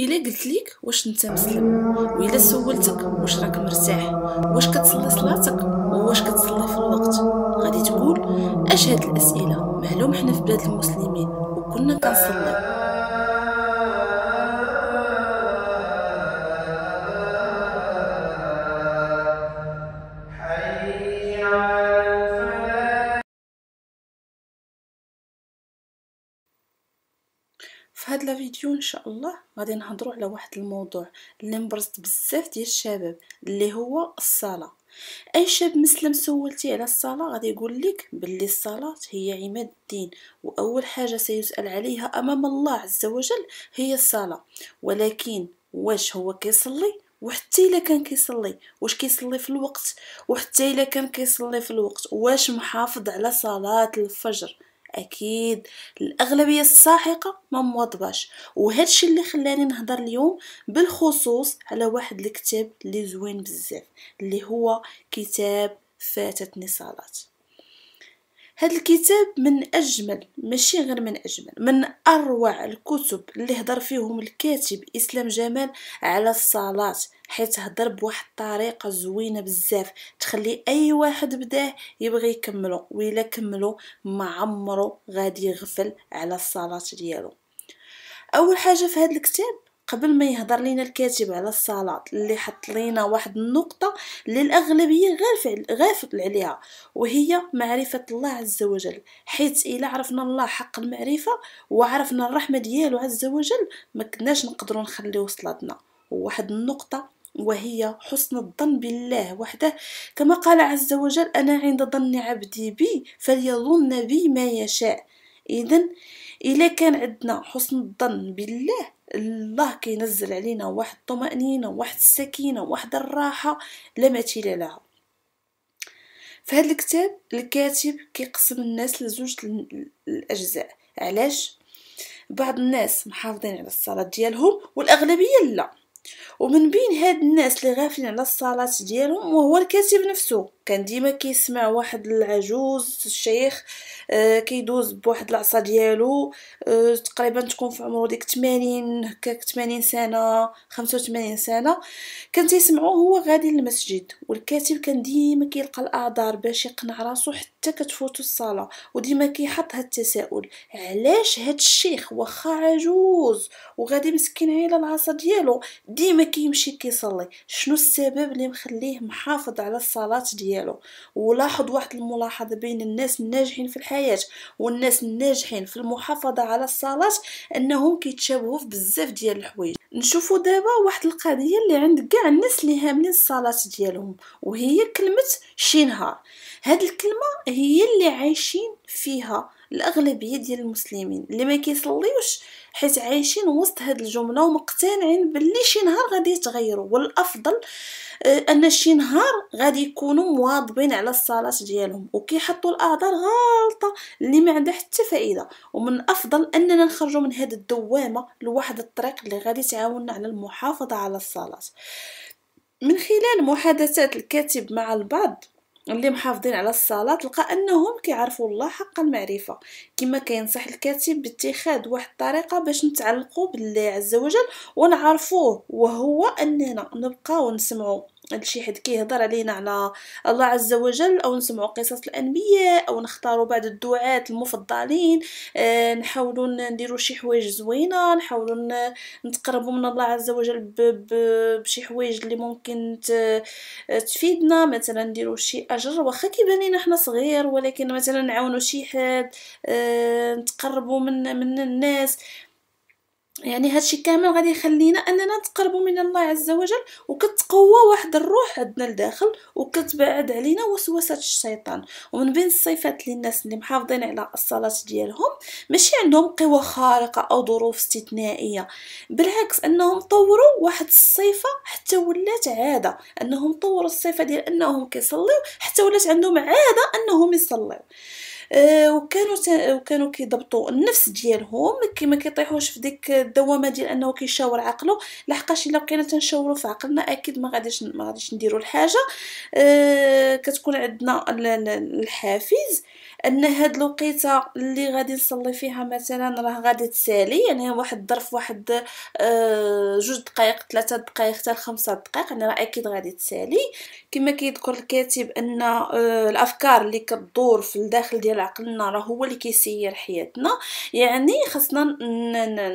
الا قلت لك واش انت مسلم والا سولتك واش راك مرتاح واش كتصلي صلاتك واش كتصلي في الوقت غادي تقول اش هاد الاسئله معلوم حنا في بلاد المسلمين وكنا كنصلي في هاد لا فيديو ان شاء الله غادي نهضروا على واحد الموضوع اللي مبرزت بزاف ديال الشباب اللي هو الصلاه اي شاب مسلم سولتي على الصلاه غادي يقول لك باللي الصلاه هي عماد الدين واول حاجه سيسال عليها امام الله عز وجل هي الصلاه ولكن واش هو كيصلي وحتى الا كان كيصلي واش كيصلي في الوقت وحتى الا كان كيصلي في الوقت واش محافظ على صلاه الفجر اكيد الاغلبيه الساحقه ما موضباش وهادشي اللي خلاني نهضر اليوم بالخصوص على واحد الكتاب اللي زوين بزاف اللي هو كتاب فاتتني صلاه هذا الكتاب من اجمل ماشي غير من اجمل من اروع الكتب اللي هضر فيهم الكاتب اسلام جمال على الصلاه حيت هضر بواحد الطريقه زوينه بزاف تخلي اي واحد بداه يبغي يكملو ويلا كملو ما عمرو غادي يغفل على الصلاه ديالو اول حاجه في هذا الكتاب قبل ما يهضر لينا الكاتب على الصلاه اللي حط لينا واحد النقطه اللي الاغلبيه غافل غافل عليها وهي معرفه الله عز وجل حيت الا عرفنا الله حق المعرفه وعرفنا الرحمه ديالو عز وجل ما كناش نقدروا نخليو صلاتنا واحد النقطه وهي حسن الظن بالله وحده كما قال عز وجل انا عند ظن عبدي بي فليظن بي ما يشاء اذا الا كان عندنا حسن الظن بالله الله كينزل علينا واحد الطمأنينة واحد السكينة واحد الراحة لا مثيل لها في هذا الكتاب الكاتب كيقسم الناس لزوج الاجزاء علاش بعض الناس محافظين على الصلاه ديالهم والاغلبيه لا ومن بين هاد الناس اللي غافلين على الصلاه ديالهم وهو الكاتب نفسه كان ديما كيسمع واحد العجوز الشيخ آه، كيدوز بواحد العصا ديالو آه، تقريبا تكون في عمره ديك 80 هكاك 80 سنه 85 سنه كان تيسمعو هو غادي للمسجد والكاتب كان ديما كيلقى الاعذار باش يقنع راسو حتى كتفوتو الصلاه وديما كيحط هاد التساؤل علاش هاد الشيخ واخا عجوز وغادي مسكين عيله العصا ديالو ديما كيمشي كيصلي شنو السبب اللي مخليه محافظ على الصلاه ديالو ديالو ولاحظ واحد الملاحظه بين الناس الناجحين في الحياه والناس الناجحين في المحافظه على الصلاه انهم كيتشابهوا في بزاف ديال الحوايج نشوفوا دابا واحد القضيه اللي عند كاع الناس اللي هاملين الصلاه ديالهم وهي كلمه شي نهار هاد الكلمه هي اللي عايشين فيها الاغلبيه ديال المسلمين اللي ما كيصليوش حيت عايشين وسط هاد الجمله ومقتنعين باللي شي نهار غادي يتغيروا والافضل آه، ان شي نهار غادي يكونوا مواظبين على الصلاه ديالهم وكيحطوا الاعذار غالطه اللي ما عندها حتى فائده ومن الافضل اننا نخرجوا من هذه الدوامه لواحد الطريق اللي غادي تعاوننا على المحافظه على الصلاه من خلال محادثات الكاتب مع البعض اللي محافظين على الصلاة تلقى أنهم كيعرفوا الله حق المعرفة كما كينصح الكاتب باتخاذ واحد الطريقة باش نتعلقوا بالله عز وجل ونعرفوه وهو أننا نبقاو ونسمعوه هادشي حيت كيهضر علينا على الله عز وجل او نسمعوا قصص الانبياء او نختاروا بعض الدعاة المفضلين آه، نحاولوا نديروا شي حوايج زوينه نحاولوا نتقربوا من الله عز وجل بشي حوايج اللي ممكن تفيدنا مثلا نديروا شي اجر واخا كيبان لينا حنا صغير ولكن مثلا نعاونوا شي حد آه، نتقربوا من من الناس يعني هادشي كامل غادي يخلينا اننا نتقربوا من الله عز وجل وكتقوى واحد الروح عندنا لداخل وكتبعد علينا وسوسات الشيطان ومن بين الصفات الناس اللي محافظين على الصلاه ديالهم ماشي عندهم قوى خارقه او ظروف استثنائيه بالعكس انهم طوروا واحد الصفه حتى ولات عاده انهم طوروا الصفه ديال انهم كيصليو حتى ولات عندهم عاده انهم يصليو آه، وكانوا وكانوا كيضبطوا النفس ديالهم كما كيطيحوش في ديك الدوامه ديال انه كيشاور عقله لحقاش الا بقينا تنشاوروا في عقلنا اكيد ما غاديش ما غاديش نديروا الحاجه آه، كتكون عندنا الحافز ان هاد الوقيته اللي غادي نصلي فيها مثلا راه غادي تسالي يعني واحد الظرف واحد آه، جوج دقائق ثلاثة دقائق حتى خمسة دقائق يعني راه اكيد غادي تسالي كما كيذكر الكاتب ان آه، الافكار اللي كتدور في الداخل ديال عقلنا راه هو اللي كيسير حياتنا يعني خاصنا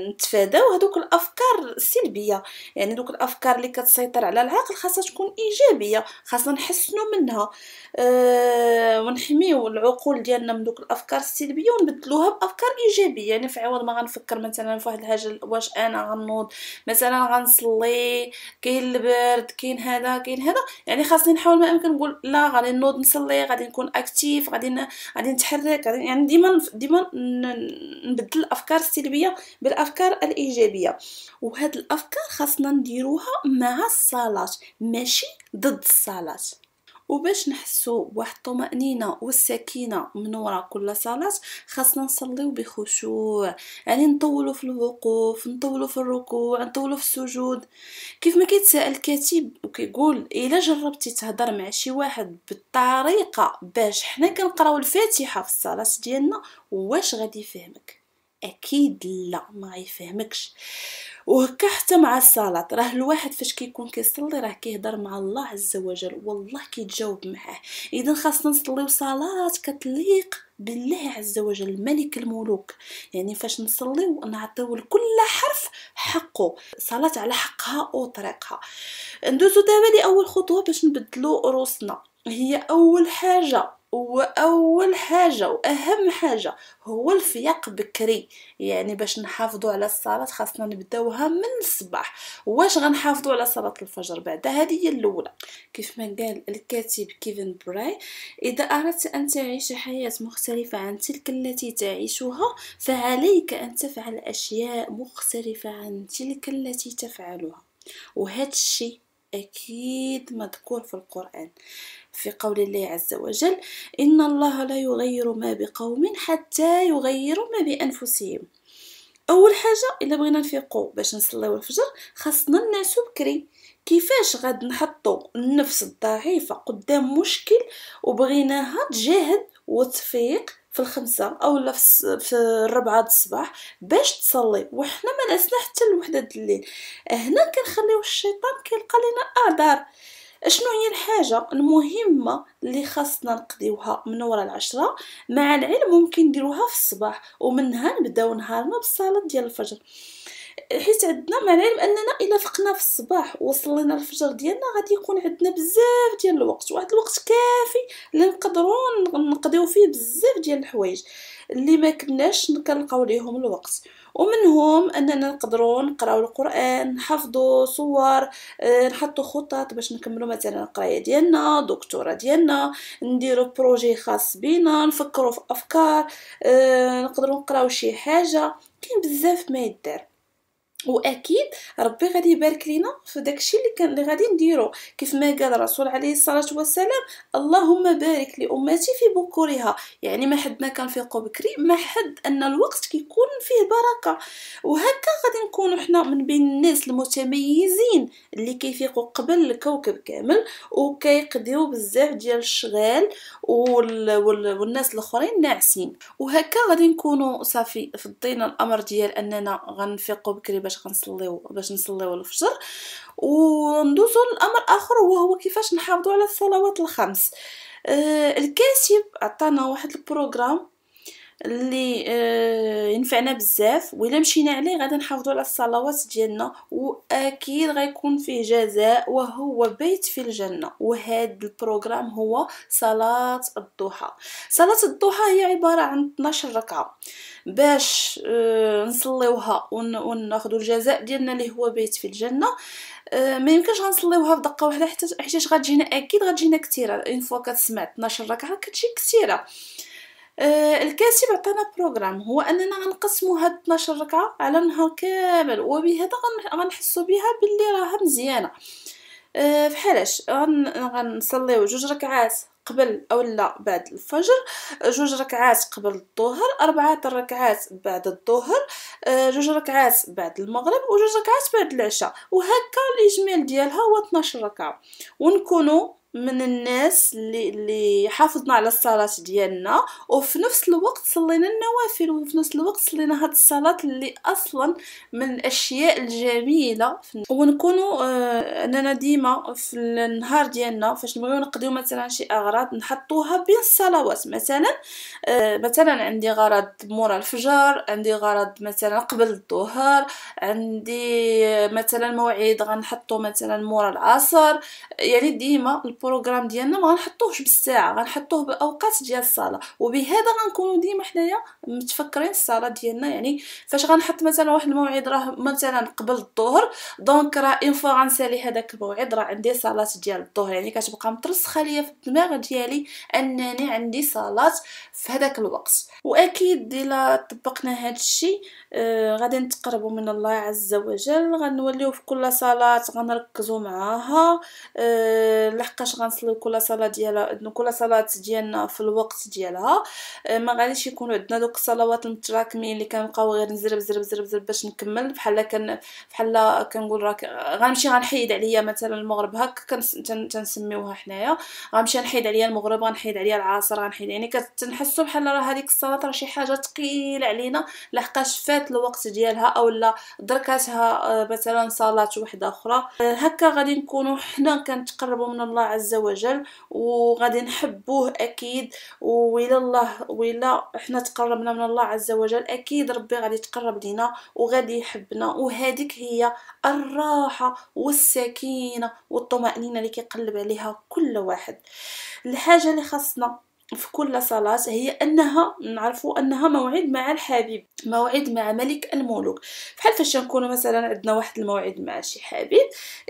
نتفاداو هذوك الافكار السلبيه يعني دوك الافكار اللي كتسيطر على العقل خاصها تكون ايجابيه خاصنا نحسنوا منها آه، ونحميو العقول ديال ديالنا من دوك الافكار السلبيه ونبدلوها بافكار ايجابيه يعني في عوض ما غنفكر مثلا في واحد الحاجه واش انا غنوض مثلا غنصلي كاين البرد كاين هذا كاين هذا يعني خاصني نحاول ما امكن نقول لا غادي نوض نصلي غادي نكون اكتيف غادي غادي نتحرك غادي يعني ديما ديما نبدل الافكار السلبيه بالافكار الايجابيه وهاد الافكار خاصنا نديروها مع الصلاه ماشي ضد الصلاه وباش نحسو بواحد الطمأنينة والسكينة من وراء كل صلاة خاصنا نصليو بخشوع يعني نطولوا في الوقوف نطولوا في الركوع نطولوا في السجود كيف ما كيتسائل الكاتب وكيقول الا جربتي تهضر مع شي واحد بالطريقة باش حنا كنقراو الفاتحة في الصلاة ديالنا واش غادي يفهمك اكيد لا ما يفهمكش وهكا حتى مع الصلاه راه الواحد فاش كيكون كيصلي راه كيهضر مع الله عز وجل والله كيتجاوب معاه اذا خاصنا نصليو صلاه كتليق بالله عز وجل ملك الملوك يعني فاش نصليو نعطيو لكل حرف حقه صلاه على حقها وطريقها ندوزو دابا لاول خطوه باش نبدلو روسنا هي اول حاجه واول حاجه واهم حاجه هو الفياق بكري يعني باش نحافظوا على الصلاه خاصنا نبداوها من الصباح واش غنحافظوا على صلاه الفجر بعد هذه هي الاولى كيف ما قال الكاتب كيفن براي اذا اردت ان تعيش حياه مختلفه عن تلك التي تعيشها فعليك ان تفعل اشياء مختلفه عن تلك التي تفعلها وهذا الشيء أكيد مذكور في القرآن في قول الله عز وجل إن الله لا يغير ما بقوم حتى يغيروا ما بأنفسهم أول حاجة إلا بغينا نفيقو باش نصليو الفجر خاصنا نعسو بكري كيفاش غاد نحطو النفس الضعيفة قدام مشكل وبغيناها تجاهد وتفيق في الخمسة أو لا في الربعة الصباح باش تصلي وحنا ما نعسنا حتى الوحدة الليل هنا كنخليو الشيطان كيلقى لنا أعذار شنو هي الحاجة المهمة اللي خاصنا نقضيوها من ورا العشرة مع العلم ممكن نديروها في الصباح ومنها نبداو نهارنا بالصلاة ديال الفجر حيت عندنا مع العلم اننا الا فقنا في الصباح وصلنا الفجر ديالنا غادي يكون عندنا بزاف ديال الوقت واحد الوقت كافي اللي نقدروا نقضيو فيه بزاف ديال الحوايج اللي ما كناش كنلقاو ليهم الوقت ومنهم اننا نقدروا نقراو القران نحفظوا صور آه، نحطوا خطط باش نكملوا مثلا القرايه ديالنا دكتوره ديالنا نديروا بروجي خاص بينا نفكروا في افكار آه، نقدروا نقراو شي حاجه كاين بزاف ما يدار واكيد ربي غادي يبارك لينا في داكشي اللي كان اللي غادي نديرو كيف ما قال الرسول عليه الصلاه والسلام اللهم بارك لامتي في بكورها يعني ما حد ما كنفيقو بكري ما حد ان الوقت كيكون فيه بركه وهكا غادي نكونوا حنا من بين الناس المتميزين اللي كيفيقوا قبل الكوكب كامل وكيقضيو بزاف ديال الشغال وال... وال... والناس الاخرين ناعسين وهكا غادي نكونوا صافي فضينا الامر ديال اننا غنفيقوا بكري باش غنصليو باش نصليو الفجر وندوزو لامر اخر وهو كيفاش نحافظوا على الصلوات الخمس آه الكاتب عطانا واحد البروغرام اللي آه، ينفعنا بزاف وإلا مشينا عليه غادي نحافظوا على الصلوات ديالنا واكيد غيكون فيه جزاء وهو بيت في الجنه وهذا البروغرام هو صلاه الضحى صلاه الضحى هي عباره عن 12 ركعه باش آه، نصليوها وناخذوا الجزاء ديالنا اللي هو بيت في الجنه آه، ما يمكنش غنصليوها في دقه واحده حيت حيت غتجينا اكيد غتجينا كثيره اون فوا كتسمع 12 ركعه كتجي كثيره آه، الكاتب عطانا بروغرام هو اننا غنقسموا هاد 12 ركعه على نهار كامل وبهذا غنحسوا بها باللي راها مزيانه آه، فحالاش غنصليو جوج ركعات قبل او لا بعد الفجر جوج ركعات قبل الظهر اربعه ركعات بعد الظهر آه، جوج ركعات بعد المغرب وجوج ركعات بعد العشاء وهكا الاجمال ديالها هو 12 ركعه ونكونوا من الناس اللي اللي حافظنا على الصلاه ديالنا وفي نفس الوقت صلينا النوافل وفي نفس الوقت صلينا هاد الصلاه اللي اصلا من الاشياء الجميله ونكونوا آه اننا ديما في النهار ديالنا فاش نبغيو نقضيو مثلا شي اغراض نحطوها بين الصلوات مثلا آه مثلا عندي غرض مورا الفجر عندي غرض مثلا قبل الظهر عندي آه، مثلا موعد غنحطو مثلا مورا العصر يعني ديما البروغرام ديالنا ما غنحطوهش بالساعه غنحطوه باوقات ديال الصلاه وبهذا غنكونوا ديما حنايا متفكرين الصلاه ديالنا يعني فاش غنحط مثلا واحد الموعد راه مثلا قبل الظهر دونك راه اون فوا غنسالي هذاك الموعد راه عندي صلاه ديال الظهر يعني كتبقى مترسخه ليا في الدماغ ديالي انني عندي صلاه في هذاك الوقت واكيد الا طبقنا هذا الشيء آه غادي نتقربوا من الله عز وجل غنوليو في كل صلاه غنركزوا معاها آه لحقاش فاش غنصليو كل صلاه ديالها كل صلاه ديالنا في الوقت ديالها آه، ما غاديش يكون عندنا دوك الصلوات المتراكمين اللي كنبقاو غير نزرب زرب زرب زرب باش نكمل بحال كان بحال كنقول راك غنمشي غنحيد عليا مثلا المغرب هكا تنسميوها حنايا غنمشي نحيد عليا المغرب غنحيد عليا العصر غنحيد يعني كتنحسوا بحال راه هذيك الصلاه راه شي حاجه ثقيله علينا لحقاش فات الوقت ديالها اولا دركاتها آه، مثلا صلاه وحده اخرى آه، هكا غادي نكونوا حنا كنتقربوا من الله عز وجل وغادي نحبوه اكيد ويلا الله ويلا حنا تقربنا من الله عز وجل اكيد ربي غادي يتقرب لينا وغادي يحبنا وهذيك هي الراحه والسكينه والطمانينه اللي كيقلب عليها كل واحد الحاجه اللي خاصنا في كل صلاة هي أنها نعرفوا أنها موعد مع الحبيب موعد مع ملك الملوك بحال فاش نكونوا مثلا عندنا واحد الموعد مع شي حبيب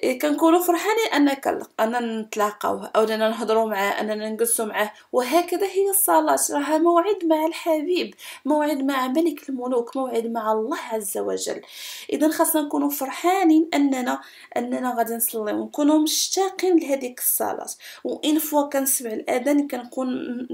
إيه، كنكونوا فرحانين ان اننا نتلاقاو او اننا نهضروا معاه اننا نجلسوا معاه وهكذا هي الصلاه راها موعد مع الحبيب موعد مع ملك الملوك موعد مع الله عز وجل اذا خاصنا نكونوا فرحانين اننا اننا غادي نصلي ونكونوا مشتاقين لهذيك الصلاه وان فوا كنسمع الاذان كنكون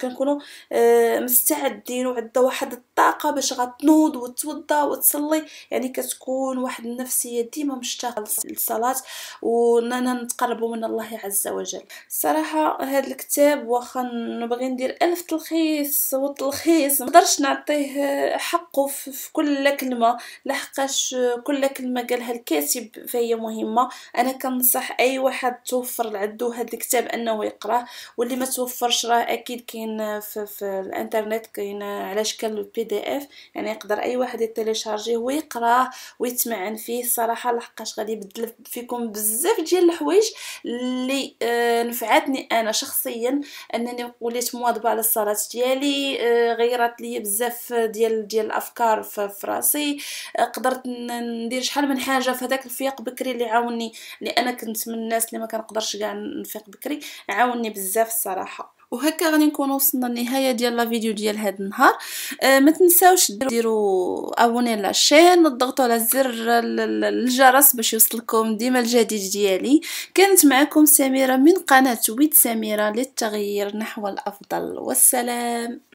كنكونوا آه، مستعدين وعندنا واحد الطاقه باش باش غتنوض وتوضى وتصلي يعني كتكون واحد النفسيه ديما مشتاقه للصلاه واننا نتقربوا من الله عز وجل الصراحه هذا الكتاب واخا نبغي ندير الف تلخيص وتلخيص ما نقدرش نعطيه حقه في كل كلمه لحقاش كل كلمه قالها الكاتب فهي مهمه انا كنصح اي واحد توفر لعدو هذا الكتاب انه يقراه واللي ما توفرش راه اكيد كاين في, في الانترنت كاين على شكل البي دي اف يعني يقدر اي واحد يتيليشارجيه ويقراه ويتمعن فيه الصراحه لحقاش غادي يبدل فيكم بزاف ديال الحوايج اللي آه، نفعتني انا شخصيا انني وليت مواظبه على الصلاه ديالي آه، غيرت لي بزاف ديال ديال الافكار في راسي آه، قدرت ندير شحال من حاجه في هذاك الفياق بكري اللي عاوني لان كنت من الناس اللي ما كنقدرش كاع نفيق بكري عاوني بزاف الصراحه وهكا غادي نكونوا وصلنا لنهايه ديال لا فيديو ديال هذا النهار آه ما تنساوش ديروا ابوني لاشين وضغطوا على زر الجرس باش يوصلكم ديما الجديد ديالي كانت معكم سميره من قناه ويت سميره للتغيير نحو الافضل والسلام